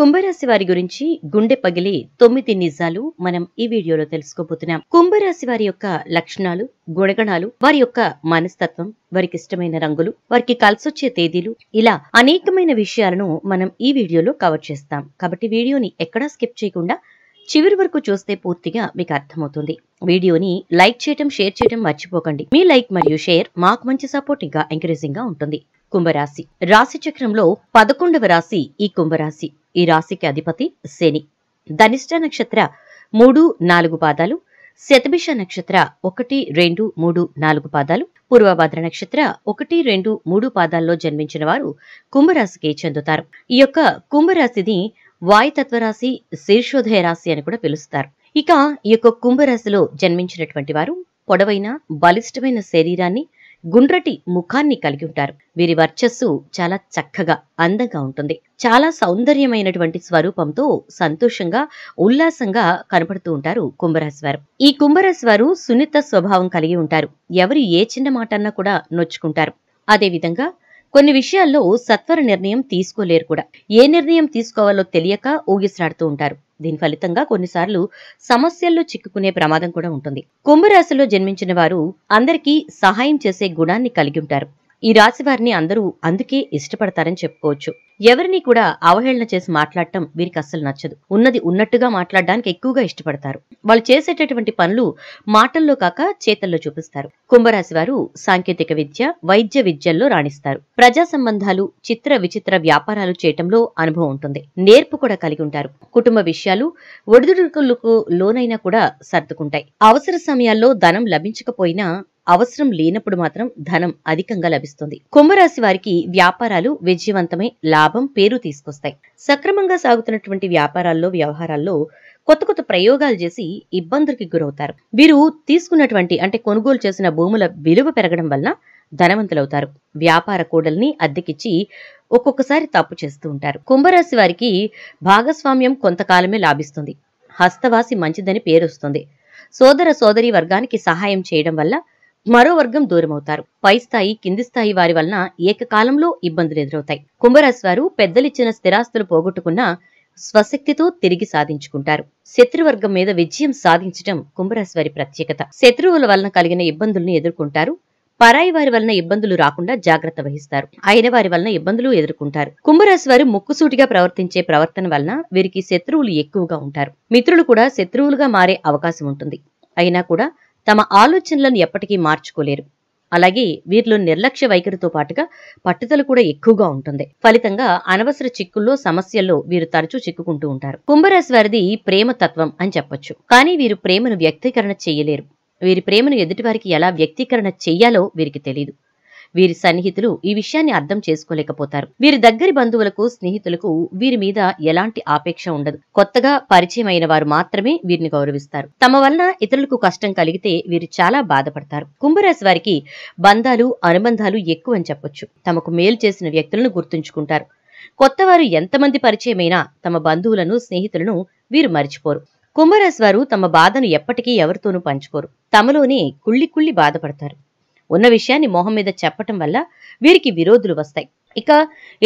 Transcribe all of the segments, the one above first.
కుంభరాశి వారి గురించి గుండె పగిలి తొమ్మిది నిజాలు మనం ఈ వీడియోలో తెలుసుకోబోతున్నాం కుంభరాశి వారి యొక్క లక్షణాలు గుణగణాలు వారి యొక్క మనస్తత్వం వారికి ఇష్టమైన రంగులు వారికి కలిసొచ్చే తేదీలు ఇలా అనేకమైన విషయాలను మనం ఈ వీడియోలో కవర్ చేస్తాం కాబట్టి వీడియోని ఎక్కడా స్కిప్ చేయకుండా చివరి వరకు చూస్తే పూర్తిగా మీకు అర్థమవుతుంది వీడియోని లైక్ చేయటం షేర్ చేయటం మర్చిపోకండి మీ లైక్ మరియు షేర్ మాకు మంచి సపోర్ట్ ఇంకా ఎంకరేజింగ్ గా ఉంటుంది కుంభరాశి రాశి చక్రంలో పదకొండవ రాశి ఈ కుంభరాశి ఈ రాశికి అధిపతి శని ధనిష్ట నక్షత్ర మూడు నాలుగు పాదాలు శతభిష నక్షత్ర ఒకటి రెండు మూడు నాలుగు పాదాలు పూర్వభద్ర నక్షత్ర ఒకటి రెండు మూడు పాదాల్లో జన్మించిన వారు కుంభరాశికి చెందుతారు ఈ యొక్క కుంభరాశిని వాయుతత్వరాశి శీర్షోదయ రాశి అని కూడా పిలుస్తారు ఇక ఈ యొక్క కుంభరాశిలో జన్మించినటువంటి వారు పొడవైన బలిష్టమైన శరీరాన్ని గుండ్రటి ముఖాన్ని కలిగి ఉంటారు వీరి వర్చస్సు చాలా చక్కగా అందంగా ఉంటుంది చాలా సౌందర్యమైనటువంటి స్వరూపంతో సంతోషంగా ఉల్లాసంగా కనపడుతూ ఉంటారు కుంభరాశి వారు ఈ కుంభరాశి వారు సున్నిత స్వభావం కలిగి ఉంటారు ఎవరు ఏ చిన్న మాట అన్నా కూడా నొచ్చుకుంటారు అదేవిధంగా కొన్ని విషయాల్లో సత్వర నిర్ణయం తీసుకోలేరు కూడా ఏ నిర్ణయం తీసుకోవాలో తెలియక ఊగిసలాడుతూ ఉంటారు దీని ఫలితంగా కొన్నిసార్లు సమస్యల్లో చిక్కుకునే ప్రమాదం కూడా ఉంటుంది కుంభరాశిలో జన్మించిన వారు అందరికీ సహాయం చేసే గుణాన్ని కలిగి ఉంటారు ఈ రాశి వారిని అందరూ అందుకే ఇష్టపడతారని చెప్పుకోవచ్చు ఎవరిని కూడా అవహేళన చేసి మాట్లాడటం వీరికి అస్సలు నచ్చదు ఉన్నది ఉన్నట్టుగా మాట్లాడడానికి ఎక్కువగా ఇష్టపడతారు వాళ్ళు చేసేటటువంటి పనులు మాటల్లో కాక చేతల్లో చూపిస్తారు కుంభరాశి వారు సాంకేతిక విద్య వైద్య విద్యల్లో రాణిస్తారు ప్రజా సంబంధాలు చిత్ర విచిత్ర వ్యాపారాలు చేయటంలో అనుభవం ఉంటుంది నేర్పు కూడా కలిగి ఉంటారు కుటుంబ విషయాలు ఒడిదుడుకులకు లోనైనా కూడా సర్దుకుంటాయి అవసర సమయాల్లో ధనం లభించకపోయినా అవసరం లేనప్పుడు మాత్రం ధనం అధికంగా లభిస్తుంది కుంభరాశి వారికి వ్యాపారాలు విజయవంతమై లాభం పేరు తీసుకొస్తాయి సక్రమంగా సాగుతున్నటువంటి వ్యాపారాల్లో వ్యవహారాల్లో కొత్త కొత్త ప్రయోగాలు చేసి ఇబ్బందులకి గురవుతారు వీరు తీసుకున్నటువంటి అంటే కొనుగోలు చేసిన భూముల విలువ పెరగడం వలన ధనవంతులవుతారు వ్యాపార కూడల్ని అద్దెకిచ్చి ఒక్కొక్కసారి తప్పు చేస్తూ ఉంటారు కుంభరాశి వారికి భాగస్వామ్యం కొంతకాలమే లాభిస్తుంది హస్తవాసి మంచిదని పేరొస్తుంది సోదర సోదరి వర్గానికి సహాయం చేయడం వల్ల మరో వర్గం దూరమవుతారు పై స్థాయి కింది స్థాయి వారి వలన ఏకకాలంలో ఇబ్బందులు ఎదురవుతాయి కుంభరాశి వారు పెద్దలిచ్చిన స్థిరాస్తులు పోగొట్టుకున్న స్వశక్తితో తిరిగి సాధించుకుంటారు శత్రువర్గం మీద విజయం సాధించడం కుంభరాశి వారి ప్రత్యేకత శత్రువుల వలన కలిగిన ఇబ్బందులను ఎదుర్కొంటారు పరాయి వారి వలన ఇబ్బందులు రాకుండా జాగ్రత్త వహిస్తారు అయిన వారి వలన ఇబ్బందులు ఎదుర్కొంటారు కుంభరాశి వారు ముక్కుసూటిగా ప్రవర్తించే ప్రవర్తన వలన వీరికి శత్రువులు ఎక్కువగా ఉంటారు మిత్రులు కూడా శత్రువులుగా మారే అవకాశం ఉంటుంది అయినా కూడా తమ ఆలోచనలను ఎప్పటికీ మార్చుకోలేరు అలాగే వీరిలో నిర్లక్ష్య వైఖరితో పాటుగా పట్టుదల కూడా ఎక్కువగా ఉంటుంది ఫలితంగా అనవసర చిక్కుల్లో సమస్యల్లో వీరు తరచూ చిక్కుకుంటూ ఉంటారు కుంభరాశి వారిది ప్రేమ తత్వం అని చెప్పొచ్చు కానీ వీరు ప్రేమను వ్యక్తీకరణ చేయలేరు వీరి ప్రేమను ఎదుటివారికి ఎలా వ్యక్తీకరణ చెయ్యాలో వీరికి తెలియదు వీరి సన్నిహితులు ఈ విషయాన్ని అర్థం చేసుకోలేకపోతారు వీరి దగ్గరి బంధువులకు స్నేహితులకు వీరి మీద ఎలాంటి ఆపేక్ష ఉండదు కొత్తగా పరిచయమైన వారు మాత్రమే వీరిని గౌరవిస్తారు తమ వలన ఇతరులకు కష్టం కలిగితే వీరు చాలా బాధపడతారు కుంభరాశి వారికి బంధాలు అనుబంధాలు ఎక్కువ అని చెప్పొచ్చు తమకు మేలు చేసిన వ్యక్తులను గుర్తుంచుకుంటారు కొత్తవారు ఎంతమంది పరిచయమైనా తమ బంధువులను స్నేహితులను వీరు మరిచిపోరు కుంభరాశి వారు తమ బాధను ఎప్పటికీ ఎవరితోనూ పంచుకోరు తమలోనే కుళ్ళి కుళ్ళి బాధపడతారు ఉన్న విషయాన్ని మొహం మీద చెప్పటం వల్ల వీరికి విరోధులు వస్తాయి ఇక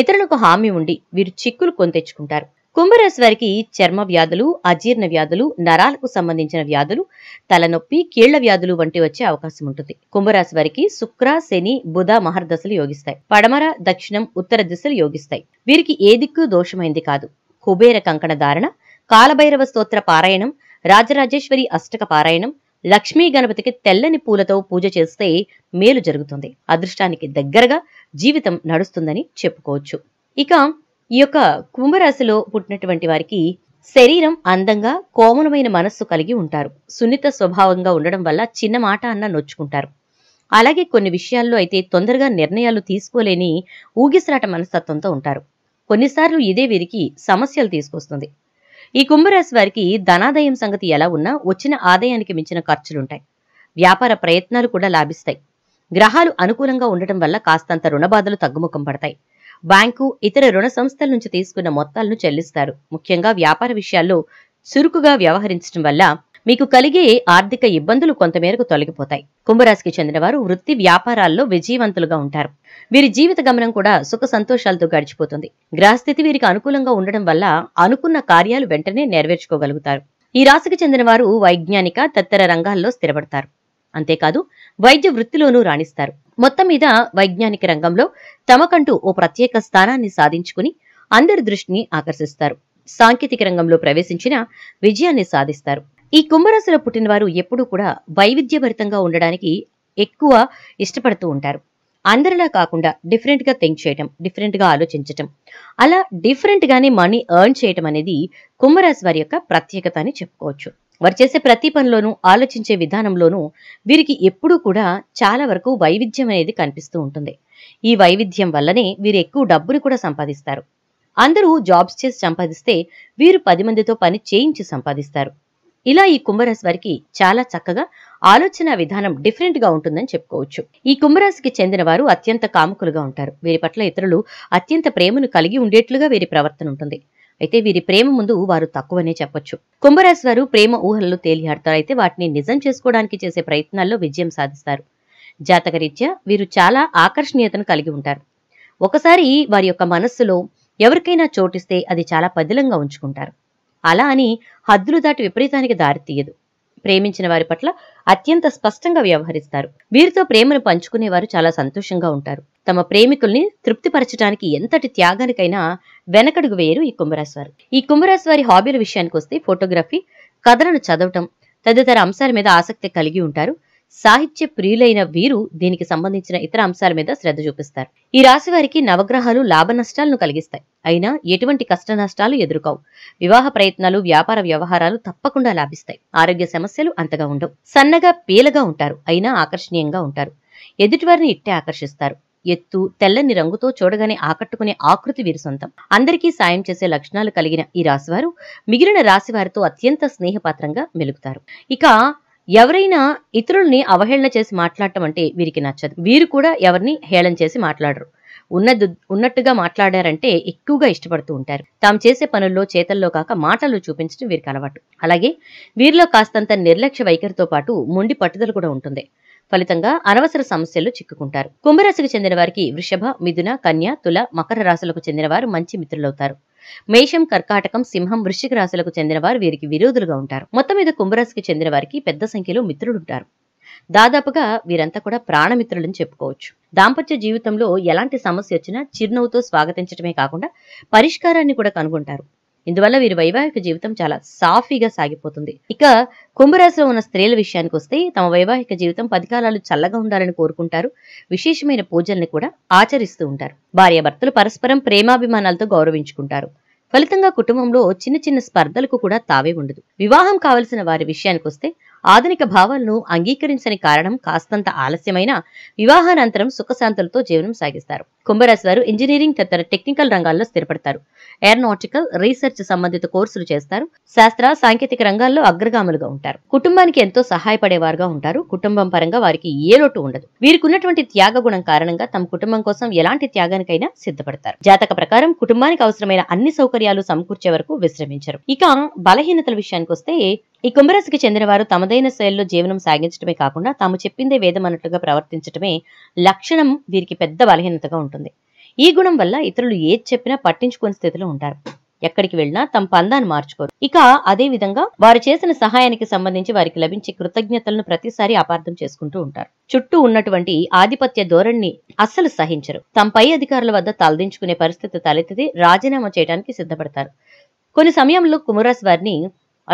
ఇతరులకు హామీ ఉండి వీరు చిక్కులు కొంతెచ్చుకుంటారు కుంభరాశి వారికి చర్మ వ్యాధులు అజీర్ణ వ్యాధులు నరాలకు సంబంధించిన వ్యాధులు తలనొప్పి కీళ్ల వ్యాధులు వంటి వచ్చే అవకాశం ఉంటుంది కుంభరాశి వారికి శుక్ర శని బుధ మహర్దశలు యోగిస్తాయి పడమర దక్షిణం ఉత్తర దిశలు యోగిస్తాయి వీరికి ఏ దిక్కు దోషమైంది కాదు కుబేర కంకణ ధారణ కాలభైరవ స్తోత్ర పారాయణం రాజరాజేశ్వరి అష్టక పారాయణం లక్ష్మీ గణపతికి తెల్లని పూలతో పూజ చేస్తే మేలు జరుగుతుంది అదృష్టానికి దగ్గరగా జీవితం నడుస్తుందని చెప్పుకోవచ్చు ఇక ఈ యొక్క కుంభరాశిలో పుట్టినటువంటి వారికి శరీరం అందంగా కోమలమైన మనస్సు కలిగి ఉంటారు సున్నిత స్వభావంగా ఉండడం వల్ల చిన్న మాట అన్న నొచ్చుకుంటారు అలాగే కొన్ని విషయాల్లో అయితే తొందరగా నిర్ణయాలు తీసుకోలేని ఊగిసరాట మనస్తత్వంతో ఉంటారు కొన్నిసార్లు ఇదే వీరికి సమస్యలు తీసుకొస్తుంది ఈ కుంభరాశి వారికి ధనాదాయం సంగతి ఎలా ఉన్నా వచ్చిన ఆదాయానికి మించిన ఖర్చులుంటాయి వ్యాపార ప్రయత్నాలు కూడా లాభిస్తాయి గ్రహాలు అనుకూలంగా ఉండటం వల్ల కాస్తంత రుణబాధలు తగ్గుముఖం పడతాయి బ్యాంకు ఇతర రుణ సంస్థల నుంచి తీసుకున్న మొత్తాలను చెల్లిస్తారు ముఖ్యంగా వ్యాపార విషయాల్లో చురుకుగా వ్యవహరించడం వల్ల మీకు కలిగే ఆర్థిక ఇబ్బందులు కొంతమేరకు తొలగిపోతాయి కుంభరాశికి చెందినవారు వృత్తి వ్యాపారాల్లో విజయవంతులుగా ఉంటారు వీరి జీవిత గమనం కూడా సుఖ సంతోషాలతో గడిచిపోతుంది గ్రహస్థితి వీరికి అనుకూలంగా ఉండడం వల్ల అనుకున్న కార్యాలు వెంటనే నెరవేర్చుకోగలుగుతారు ఈ రాశికి చెందిన వారు వైజ్ఞానిక తత్తర రంగాల్లో స్థిరపడతారు అంతేకాదు వైద్య వృత్తిలోనూ రాణిస్తారు మొత్తం మీద వైజ్ఞానిక రంగంలో తమకంటూ ఓ ప్రత్యేక స్థానాన్ని సాధించుకుని అందరి దృష్టిని ఆకర్షిస్తారు సాంకేతిక రంగంలో ప్రవేశించిన విజయాన్ని సాధిస్తారు ఈ కుంభరాశిలో పుట్టినవారు ఎప్పుడూ కూడా వైవిధ్యభరితంగా ఉండడానికి ఎక్కువ ఇష్టపడుతూ ఉంటారు అందరిలా కాకుండా డిఫరెంట్గా థింక్ చేయటం డిఫరెంట్గా ఆలోచించటం అలా డిఫరెంట్గానే మనీ ఎర్న్ చేయటం అనేది కుంభరాశి వారి యొక్క ప్రత్యేకత అని చెప్పుకోవచ్చు వారు చేసే ప్రతి పనిలోనూ ఆలోచించే విధానంలోనూ వీరికి ఎప్పుడూ కూడా చాలా వరకు వైవిధ్యం అనేది కనిపిస్తూ ఉంటుంది ఈ వైవిధ్యం వల్లనే వీరు ఎక్కువ డబ్బుని కూడా సంపాదిస్తారు అందరూ జాబ్స్ చేసి సంపాదిస్తే వీరు పది మందితో పని చేయించి సంపాదిస్తారు ఇలా ఈ కుంభరాశి వారికి చాలా చక్కగా ఆలోచన విధానం డిఫరెంట్ గా ఉంటుందని చెప్పుకోవచ్చు ఈ కుంభరాశికి చెందిన వారు అత్యంత కాముకులుగా ఉంటారు వీరి పట్ల ఇతరులు అత్యంత ప్రేమను కలిగి ఉండేట్లుగా వీరి ప్రవర్తన ఉంటుంది అయితే వీరి ప్రేమ ముందు వారు తక్కువనే చెప్పొచ్చు కుంభరాశి వారు ప్రేమ ఊహలు తేలియాడతారు అయితే వాటిని నిజం చేసుకోవడానికి చేసే ప్రయత్నాల్లో విజయం సాధిస్తారు జాతకరీత్యా వీరు చాలా ఆకర్షణీయతను కలిగి ఉంటారు ఒకసారి వారి యొక్క మనస్సులో ఎవరికైనా చోటిస్తే అది చాలా పదిలంగా ఉంచుకుంటారు అలా అని హద్దులు దాటి విపరీతానికి దారితీయదు ప్రేమించిన వారి పట్ల అత్యంత స్పష్టంగా వ్యవహరిస్తారు వీరితో ప్రేమను పంచుకునేవారు చాలా సంతోషంగా ఉంటారు తమ ప్రేమికుల్ని తృప్తిపరచడానికి ఎంతటి త్యాగానికైనా వెనకడుగు వేయరు ఈ కుంభరాశి వారు ఈ కుంభరాశి వారి హాబీల విషయానికి వస్తే ఫోటోగ్రఫీ కథలను చదవటం తదితర అంశాల మీద ఆసక్తి కలిగి ఉంటారు సాహిత్య ప్రియులైన వీరు దీనికి సంబంధించిన ఇతర అంశాల మీద శ్రద్ధ చూపిస్తారు ఈ రాశి వారికి నవగ్రహాలు లాభ నష్టాలను కలిగిస్తాయి అయినా ఎటువంటి కష్ట నష్టాలు ఎదుర్కోవు వివాహ ప్రయత్నాలు వ్యాపార వ్యవహారాలు తప్పకుండా లాభిస్తాయి ఆరోగ్య సమస్యలు అంతగా ఉండవు సన్నగా పీలగా ఉంటారు అయినా ఆకర్షణీయంగా ఉంటారు ఎదుటివారిని ఇట్టే ఆకర్షిస్తారు ఎత్తు తెల్లని రంగుతో చూడగానే ఆకట్టుకునే ఆకృతి వీరి సొంతం అందరికీ సాయం చేసే లక్షణాలు కలిగిన ఈ రాశివారు మిగిలిన రాశివారితో అత్యంత స్నేహపాత్రంగా మెలుగుతారు ఇక ఎవరైనా ఇతరుల్ని అవహేళన చేసి మాట్లాడటం అంటే వీరికి నచ్చదు వీరు కూడా ఎవరిని హేళన చేసి మాట్లాడరు ఉన్న ఉన్నట్టుగా మాట్లాడారంటే ఎక్కువగా ఇష్టపడుతూ ఉంటారు తాము చేసే పనుల్లో చేతల్లో కాక మాటలు చూపించడం వీరికి అలవాటు అలాగే వీరిలో కాస్తంత నిర్లక్ష్య వైఖరితో పాటు మొండి పట్టుదల కూడా ఉంటుంది ఫలితంగా అనవసర సమస్యలు చిక్కుకుంటారు కుంభరాశికి చెందిన వారికి వృషభ మిథున కన్య తుల మకర రాశులకు చెందిన వారు మంచి మిత్రులవుతారు మేషం కర్కాటకం సింహం వృశ్చిక రాశులకు చెందిన వారు వీరికి విరోధులుగా ఉంటారు మొత్తం మీద కుంభరాశికి చెందిన వారికి పెద్ద సంఖ్యలో మిత్రులుంటారు దాదాపుగా వీరంతా కూడా ప్రాణమిత్రులని చెప్పుకోవచ్చు దాంపత్య జీవితంలో ఎలాంటి సమస్య వచ్చినా చిరునవ్వుతో స్వాగతించడమే కాకుండా పరిష్కారాన్ని కూడా కనుగొంటారు ఇందువల్ల వీరి వైవాహిక జీవితం చాలా సాఫీగా సాగిపోతుంది ఇక కుంభరాశిలో ఉన్న స్త్రీల విషయానికి వస్తే తమ వైవాహిక జీవితం పదికాలాలు చల్లగా ఉండాలని కోరుకుంటారు విశేషమైన పూజల్ని కూడా ఆచరిస్తూ ఉంటారు భర్తలు పరస్పరం ప్రేమాభిమానాలతో గౌరవించుకుంటారు ఫలితంగా కుటుంబంలో చిన్న చిన్న స్పర్ధలకు కూడా తావే ఉండదు వివాహం కావలసిన వారి విషయానికి వస్తే ఆధునిక భావాలను అంగీకరించని కారణం కాస్తంత ఆలస్యమైన వివాహానంతరం సుఖశాంతులతో జీవనం సాగిస్తారు కుంభరాశి వారు ఇంజనీరింగ్ తదితర టెక్నికల్ రంగాల్లో స్థిరపడతారు ఏరోనాటికల్ రీసెర్చ్ సంబంధిత కోర్సులు చేస్తారు శాస్త్ర సాంకేతిక రంగాల్లో అగ్రగాములుగా ఉంటారు కుటుంబానికి ఎంతో సహాయపడేవారుగా ఉంటారు కుటుంబం పరంగా వారికి ఏ లోటు ఉండదు వీరికి ఉన్నటువంటి త్యాగ గుణం కారణంగా తమ కుటుంబం కోసం ఎలాంటి త్యాగానికైనా సిద్ధపడతారు జాతక ప్రకారం కుటుంబానికి అవసరమైన అన్ని సౌకర్యాలు సమకూర్చే వరకు విశ్రమించరు ఇక బలహీనతల విషయానికి వస్తే ఈ కుంభరాశికి చెందిన వారు తమదైన శైలిలో జీవనం సాగించడమే కాకుండా తాము చెప్పిందే వేదం అన్నట్లుగా ప్రవర్తించడమే లక్షణం వీరికి పెద్ద బలహీనతగా ఉంటుంది ఉంటుంది ఈ గుణం వల్ల ఇతరులు ఏది చెప్పినా పట్టించుకునే స్థితిలో ఉంటారు ఎక్కడికి వెళ్ళినా తమ పందాన్ని మార్చుకోరు ఇక అదే విధంగా వారు చేసిన సహాయానికి సంబంధించి వారికి లభించే కృతజ్ఞతలను ప్రతిసారి అపార్థం చేసుకుంటూ ఉంటారు చుట్టూ ఉన్నటువంటి ఆధిపత్య ధోరణిని అస్సలు సహించరు తమ పై అధికారుల వద్ద తలదించుకునే పరిస్థితి తలెత్తితే రాజీనామా చేయడానికి సిద్ధపడతారు కొన్ని సమయంలో కుమరాస్ వారిని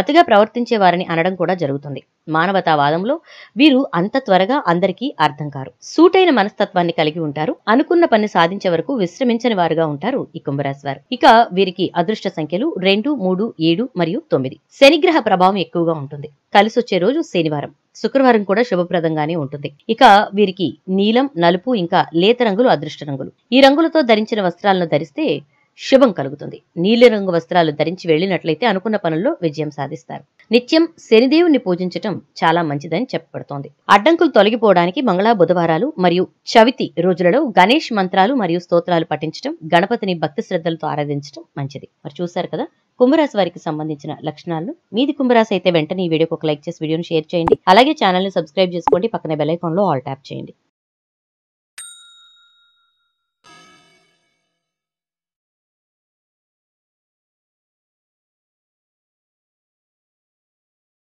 అతిగా ప్రవర్తించేవారని అనడం కూడా జరుగుతుంది మానవతావాదంలో వీరు అంత త్వరగా అందరికీ అర్థం కారు సూటైన మనస్తత్వాన్ని కలిగి ఉంటారు అనుకున్న పని సాధించే వరకు విశ్రమించని వారుగా ఉంటారు ఈ కుంభరాశి వారు ఇక వీరికి అదృష్ట సంఖ్యలు రెండు మూడు ఏడు మరియు తొమ్మిది శనిగ్రహ ప్రభావం ఎక్కువగా ఉంటుంది కలిసొచ్చే రోజు శనివారం శుక్రవారం కూడా శుభప్రదంగానే ఉంటుంది ఇక వీరికి నీలం నలుపు ఇంకా లేత రంగులు అదృష్ట రంగులు ఈ రంగులతో ధరించిన వస్త్రాలను ధరిస్తే శుభం కలుగుతుంది రంగు వస్త్రాలు ధరించి వెళ్ళినట్లయితే అనుకున్న పనుల్లో విజయం సాధిస్తారు నిత్యం శనిదేవుని పూజించటం చాలా మంచిదని చెప్పబడుతోంది అడ్డంకులు తొలగిపోవడానికి మంగళ బుధవారాలు మరియు చవితి రోజులలో గణేష్ మంత్రాలు మరియు స్తోత్రాలు పఠించడం గణపతిని భక్తి శ్రద్ధలతో ఆరాధించడం మంచిది మరి చూశారు కదా కుంభరాశి వారికి సంబంధించిన లక్షణాలు మీది కుంభరాశి అయితే వెంటనే ఈ వీడియోకి ఒక లైక్ చేసి వీడియోని షేర్ చేయండి అలాగే ఛానల్ని సబ్స్క్రైబ్ చేసుకోండి పక్కన బెల్ లో ఆల్ ట్యాప్ చేయండి